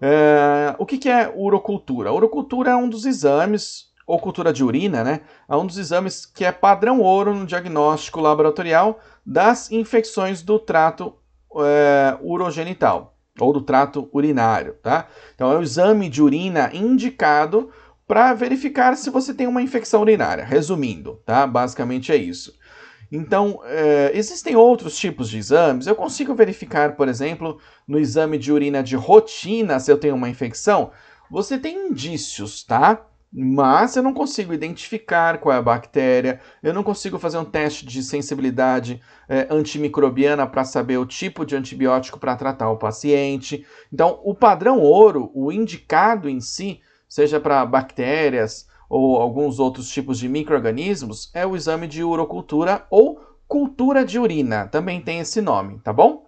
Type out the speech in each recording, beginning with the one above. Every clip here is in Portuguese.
É, o que, que é urocultura? A urocultura é um dos exames, ou cultura de urina, né? É um dos exames que é padrão ouro no diagnóstico laboratorial das infecções do trato é, urogenital ou do trato urinário, tá? Então é o exame de urina indicado para verificar se você tem uma infecção urinária. Resumindo, tá? Basicamente é isso. Então, eh, existem outros tipos de exames. Eu consigo verificar, por exemplo, no exame de urina de rotina se eu tenho uma infecção. Você tem indícios, tá? Mas eu não consigo identificar qual é a bactéria, eu não consigo fazer um teste de sensibilidade é, antimicrobiana para saber o tipo de antibiótico para tratar o paciente. Então, o padrão ouro, o indicado em si, seja para bactérias, ou alguns outros tipos de micro-organismos, é o exame de urocultura ou cultura de urina, também tem esse nome, tá bom?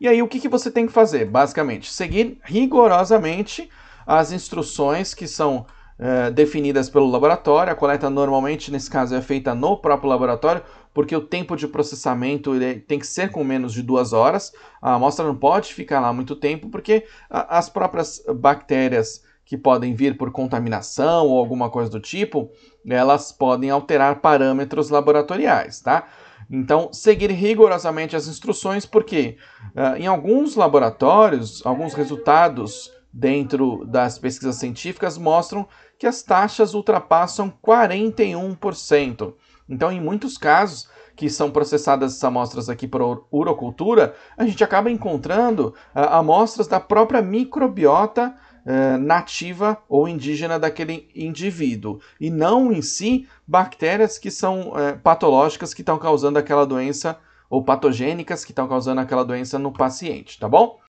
E aí o que, que você tem que fazer, basicamente? Seguir rigorosamente as instruções que são eh, definidas pelo laboratório. A coleta normalmente, nesse caso, é feita no próprio laboratório, porque o tempo de processamento tem que ser com menos de duas horas. A amostra não pode ficar lá muito tempo, porque as próprias bactérias que podem vir por contaminação ou alguma coisa do tipo, elas podem alterar parâmetros laboratoriais, tá? Então, seguir rigorosamente as instruções, porque uh, ah, em alguns laboratórios, alguns resultados dentro das pesquisas científicas mostram que as taxas ultrapassam 41%. Então, em muitos casos que são processadas essas amostras aqui para urocultura, a gente acaba encontrando uh, amostras da própria microbiota eh, nativa ou indígena daquele indivíduo, e não em si bactérias que são eh, patológicas que estão causando aquela doença ou patogênicas que estão causando aquela doença no paciente, tá bom?